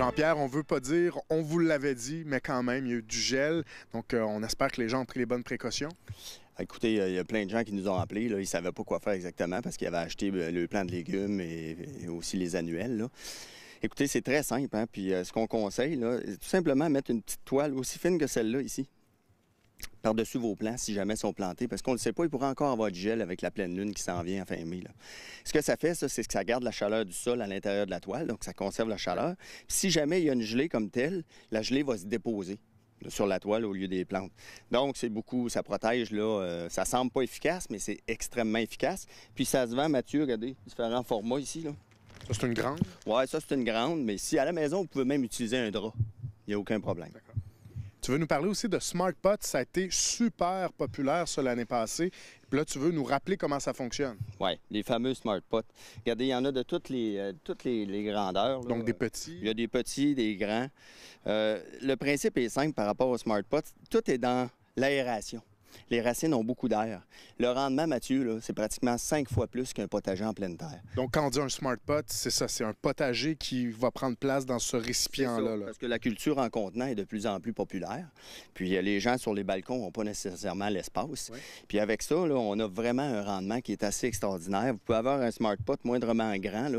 Jean-Pierre, on veut pas dire on vous l'avait dit, mais quand même, il y a eu du gel. Donc, euh, on espère que les gens ont pris les bonnes précautions. Écoutez, il y a plein de gens qui nous ont appelés. Ils ne savaient pas quoi faire exactement parce qu'ils avaient acheté euh, le plan de légumes et, aussi les annuels. Écoutez, c'est très simple. Hein. Puis euh, ce qu'on conseille, c'est tout simplement mettre une petite toile aussi fine que celle-là ici par-dessus vos plants si jamais ils sont plantés, parce qu'on ne sait pas, il pourrait encore avoir du gel avec la pleine lune qui s'en vient en fin mai. Ce que ça fait, ça, c'est que ça garde la chaleur du sol à l'intérieur de la toile, donc ça conserve la chaleur. si jamais il y a une gelée comme telle, la gelée va se déposer sur la toile au lieu des plantes. Donc, c'est beaucoup, ça protège, là, euh, ça semble pas efficace, mais c'est extrêmement efficace. Puis ça se vend, Mathieu, regardez, différents formats ici, là. Ça, c'est une grande? Oui, ça, c'est une grande, mais si à la maison, vous pouvez même utiliser un drap, il n'y a aucun problème. Tu veux nous parler aussi de SmartPot. Ça a été super populaire ça, l'année passée. Puis là, tu veux nous rappeler comment ça fonctionne. Oui, les fameux SmartPot. Regardez, il y en a de toutes les, euh, toutes les, grandeurs. Donc des petits. Il y a des petits, des grands. Euh, le principe est simple par rapport aux SmartPot. Tout est dans l'aération les racines ont beaucoup d'air. Le rendement, Mathieu, c'est pratiquement cinq fois plus qu'un potager en pleine terre. Donc, quand on dit un smart pot, c'est ça, c'est un potager qui va prendre place dans ce récipient-là. Parce que la culture en contenant est de plus en plus populaire. Puis euh, les gens sur les balcons n'ont pas nécessairement l'espace. Puis avec ça, on a vraiment un rendement qui est assez extraordinaire. Vous pouvez avoir un smart pot moindrement grand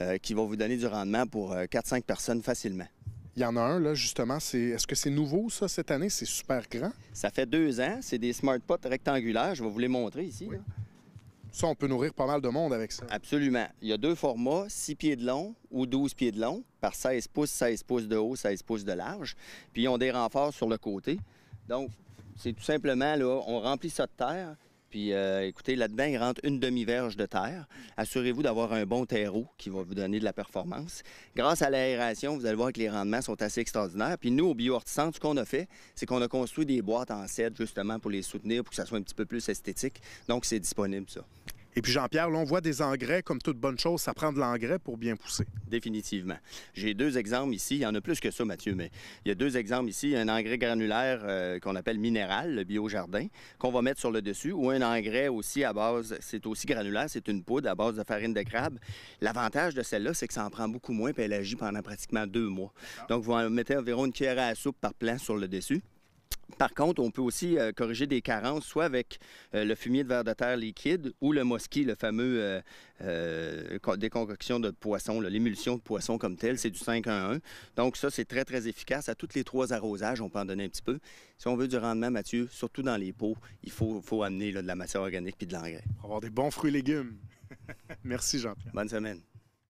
euh, qui va vous donner du rendement pour 4-5 euh, personnes facilement. Il y en a un, là, justement. C'est... Est-ce que c'est nouveau, ça, cette année? C'est super grand. Ça fait deux ans. C'est des smart pots rectangulaires. Je vais vous les montrer ici. Ça, on peut nourrir pas mal de monde avec ça. Absolument. Il y a deux formats, 6 pieds de long ou 12 pieds de long, par 16 pouces, 16 pouces de haut, 16 pouces de large. Puis ils ont des renforts sur le côté. Donc, c'est tout simplement, là, on remplit ça de terre, puis euh, écoutez, là-dedans, il rentre une demi-verge de terre. Assurez-vous d'avoir un bon terreau qui va vous donner de la performance. Grâce à l'aération, vous allez voir que les rendements sont assez extraordinaires. Puis nous, au bio Biohorticentre, ce qu'on a fait, c'est qu'on a construit des boîtes en cèdre justement pour les soutenir, pour que ça soit un petit peu plus esthétique. Donc, c'est disponible, ça. Et puis Jean-Pierre, là, on voit des engrais, comme toute bonne chose, ça prend de l'engrais pour bien pousser. Définitivement. J'ai deux exemples ici, il y en a plus que ça, Mathieu, mais il y a deux exemples ici, un engrais granulaire euh, qu'on appelle minéral, le biojardin, qu'on va mettre sur le dessus, ou un engrais aussi à base, c'est aussi granulaire, c'est une poudre à base de farine de crabe. L'avantage de celle-là, c'est que ça en prend beaucoup moins, puis elle agit pendant pratiquement deux mois. Donc, vous en mettez environ une cuillère à soupe par plein sur le dessus. Par contre, on peut aussi euh, corriger des carences, soit avec euh, le fumier de verre de terre liquide ou le mosquit, le fameux euh, déconcoction de poisson, l'émulsion de poisson comme tel. c'est du 5-1-1. Donc ça, c'est très, très efficace. À tous les trois arrosages, on peut en donner un petit peu. Si on veut du rendement, Mathieu, surtout dans les pots, il faut, amener de la matière organique puis de l'engrais. Pour avoir des bons fruits et légumes. Merci, Jean-Pierre. Bonne semaine.